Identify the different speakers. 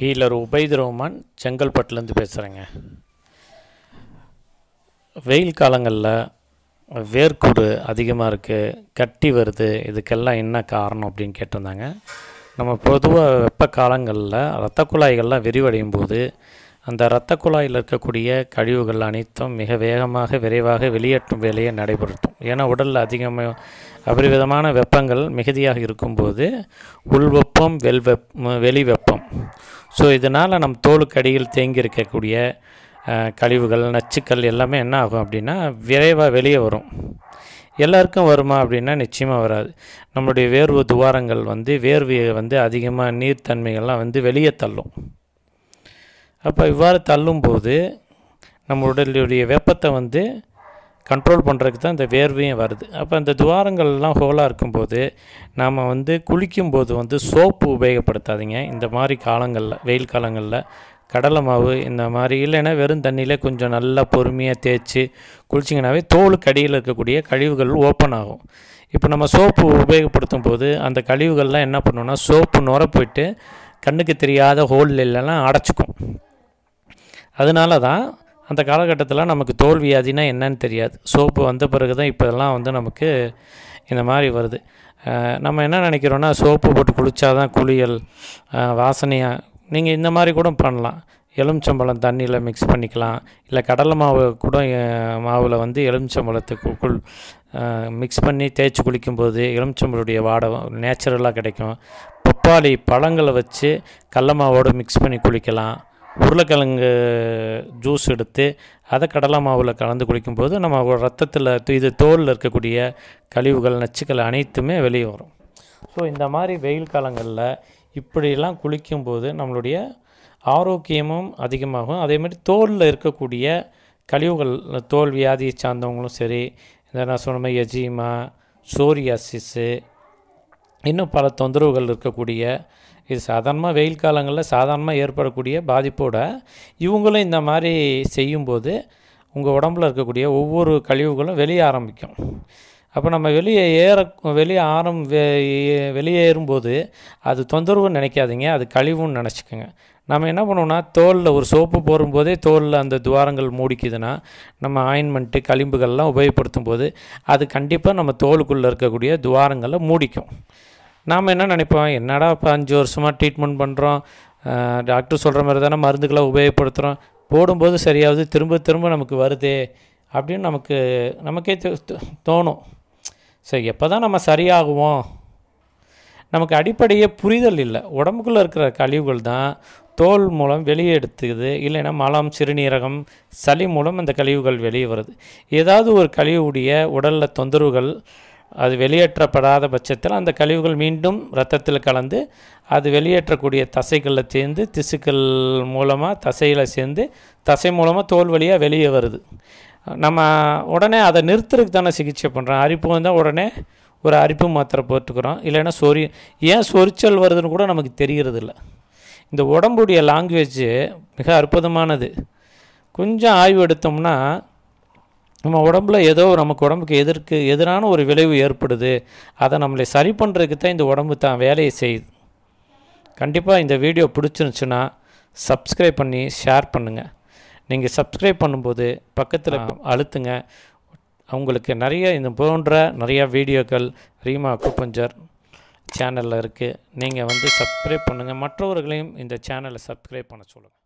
Speaker 1: healer Ubaid Rahman செங்கல்பட்டுலேருந்து பேசுகிறேங்க வெயில் காலங்களில் வேர்க்கூடு அதிகமாக இருக்குது கட்டி வருது இதுக்கெல்லாம் என்ன காரணம் அப்படின்னு கேட்டிருந்தாங்க நம்ம பொதுவாக வெப்ப காலங்களில் இரத்த குழாய்கள்லாம் விரிவடையும் போது அந்த இரத்த குழாயில் இருக்கக்கூடிய கழிவுகள் அனைத்தும் மிக வேகமாக விரைவாக வெளியேற்றும் வேலையை நடைபெறுத்தும் ஏன்னா உடலில் அதிகமாக அபரிவிதமான வெப்பங்கள் மிகுதியாக இருக்கும்போது உள்வெப்பம் வெல்வெப் வெளிவெப்பம் ஸோ இதனால் நம் தோலுக்கு அடியில் தேங்கி இருக்கக்கூடிய கழிவுகள் நச்சுக்கள் எல்லாமே என்ன ஆகும் அப்படின்னா விரைவாக வெளியே வரும் எல்லாருக்கும் வருமா அப்படின்னா நிச்சயமாக வராது நம்மளுடைய வேர்வு துவாரங்கள் வந்து வேர்வையை வந்து அதிகமாக நீர்த்தன்மைகள்லாம் வந்து வெளியே தள்ளும் அப்போ இவ்வாறு தள்ளும்போது நம்ம உடலுடைய வெப்பத்தை வந்து கண்ட்ரோல் பண்ணுறதுக்கு தான் இந்த வேர்வையும் வருது அப்போ அந்த துவாரங்கள்லாம் ஹோலாக இருக்கும்போது நாம் வந்து குளிக்கும்போது வந்து சோப்பு உபயோகப்படுத்தாதீங்க இந்த மாதிரி காலங்களில் வெயில் காலங்களில் கடலை மாவு இந்த மாதிரி இல்லைன்னா வெறும் தண்ணியில் கொஞ்சம் நல்லா பொறுமையாக தேய்ச்சி குளிச்சிங்கனாவே தோலுக்கு அடியில் இருக்கக்கூடிய கழிவுகள் ஓப்பன் ஆகும் இப்போ நம்ம சோப்பு உபயோகப்படுத்தும் போது அந்த கழிவுகள்லாம் என்ன பண்ணுவோம்னா சோப்பு நுர போயிட்டு கண்ணுக்கு தெரியாத ஹோல் இல்லைன்னா அடைச்சிக்கும் அதனால தான் அந்த காலகட்டத்தில் நமக்கு தோல் வியாதினா என்னன்னு தெரியாது சோப்பு வந்த பிறகு தான் இப்போதெல்லாம் வந்து நமக்கு இந்த மாதிரி வருது நம்ம என்ன நினைக்கிறோன்னா சோப்பு போட்டு குளித்தாதான் தான் குளியல் வாசனையாக நீங்கள் இந்த மாதிரி கூட பண்ணலாம் எலுமிச்சம்பழம் தண்ணியில் மிக்ஸ் பண்ணிக்கலாம் இல்லை கடலை மாவு கூட மாவில் வந்து எலுமிச்சம்பழத்துக்குள் மிக்ஸ் பண்ணி தேய்ச்சி குளிக்கும்போது எலுமிச்சம்பழுடைய வாடகை நேச்சுரலாக கிடைக்கும் பப்பாளி பழங்களை வச்சு கடல மாவோடு மிக்ஸ் பண்ணி குளிக்கலாம் உருளைக்கிழங்கு ஜூஸ் எடுத்து அதை கடலை மாவில் கலந்து குடிக்கும்போது நம்ம ரத்தத்தில் இது தோலில் இருக்கக்கூடிய கழிவுகள் நச்சுக்கள் அனைத்துமே வெளியே வரும் ஸோ இந்த மாதிரி வெயில் காலங்களில் இப்படிலாம் குளிக்கும்போது நம்மளுடைய ஆரோக்கியமும் அதிகமாகும் அதேமாதிரி தோலில் இருக்கக்கூடிய கழிவுகள் தோல் வியாதியை சார்ந்தவங்களும் சரி இந்த நான் சொன்ன மாதிரி எஜிமா சோரியாசிஸு இன்னும் பல தொந்தரவுகள் இருக்கக்கூடிய இது சாதாரணமாக வெயில் காலங்களில் சாதாரணமாக ஏற்படக்கூடிய பாதிப்போடு இவங்களும் இந்த மாதிரி செய்யும்போது உங்கள் உடம்பில் இருக்கக்கூடிய ஒவ்வொரு கழிவுகளும் வெளியே ஆரம்பிக்கும் அப்போ நம்ம வெளியே ஏற வெளியே ஆரம் வெளியேறும்போது அது தொந்தரவுன்னு நினைக்காதீங்க அது கழிவுன்னு நினச்சிக்கோங்க நம்ம என்ன பண்ணுவோம்னா தோலில் ஒரு சோப்பு போடும்போதே தோலில் அந்த துவாரங்கள் மூடிக்குதுன்னா நம்ம ஆயின்மெண்ட்டு கழிம்புகள்லாம் உபயோகப்படுத்தும் போது அது கண்டிப்பாக நம்ம தோலுக்குள்ளே இருக்கக்கூடிய துவாரங்களை மூடிக்கும் நாம் என்ன நினைப்போம் என்னடா இப்போ அஞ்சு வருஷமாக ட்ரீட்மெண்ட் பண்ணுறோம் டாக்டர் சொல்கிற மாதிரி தானே மருந்துகளை உபயோகப்படுத்துகிறோம் போடும்போது சரியாவது திரும்ப திரும்ப நமக்கு வருதே அப்படின்னு நமக்கு நமக்கே தோணும் சரி எப்போ தான் நம்ம சரியாகுவோம் நமக்கு அடிப்படையே புரிதல் இல்லை உடம்புக்குள்ளே இருக்கிற கழிவுகள் தான் தோல் மூலம் வெளியே எடுத்துக்குது இல்லைன்னா மலம் சிறுநீரகம் சளி மூலம் அந்த கழிவுகள் வெளியே வருது ஏதாவது ஒரு கழிவுடைய உடலில் தொந்தரவுகள் அது வெளியேற்றப்படாத பட்சத்தில் அந்த கழிவுகள் மீண்டும் ரத்தத்தில் கலந்து அது வெளியேற்றக்கூடிய தசைகளில் சேர்ந்து திசுக்கள் மூலமாக தசையில் சேர்ந்து தசை மூலமாக தோல் வழியாக வெளியே வருது நம்ம உடனே அதை நிறுத்துறதுக்கு தானே சிகிச்சை பண்ணுறோம் அரிப்பு வந்தால் உடனே ஒரு அரிப்பு மாத்திரை போட்டுக்கிறோம் இல்லைன்னா சொறி ஏன் சொரிச்சல் வருதுன்னு கூட நமக்கு தெரிகிறது இல்லை இந்த உடம்புடைய லாங்குவேஜ் மிக அற்புதமானது கொஞ்சம் ஆய்வு எடுத்தோம்னா நம்ம உடம்புல ஏதோ நமக்கு உடம்புக்கு எதிர்க்கு எதிரான ஒரு விளைவு ஏற்படுது அதை நம்மளை சரி பண்ணுறதுக்கு தான் இந்த உடம்பு தான் வேலையை செய்யுது கண்டிப்பாக இந்த வீடியோ பிடிச்சிருந்துச்சுன்னா சப்ஸ்கிரைப் பண்ணி ஷேர் பண்ணுங்கள் நீங்கள் சப்ஸ்கிரைப் பண்ணும்போது பக்கத்தில் அழுத்துங்க அவங்களுக்கு நிறைய இந்த போன்ற நிறையா வீடியோக்கள் ரீமா குப்பஞ்சர் சேனலில் இருக்குது நீங்கள் வந்து சப்ஸ்கிரைப் பண்ணுங்கள் மற்றவர்களையும் இந்த சேனலை சப்ஸ்கிரைப் பண்ண சொல்லுங்கள்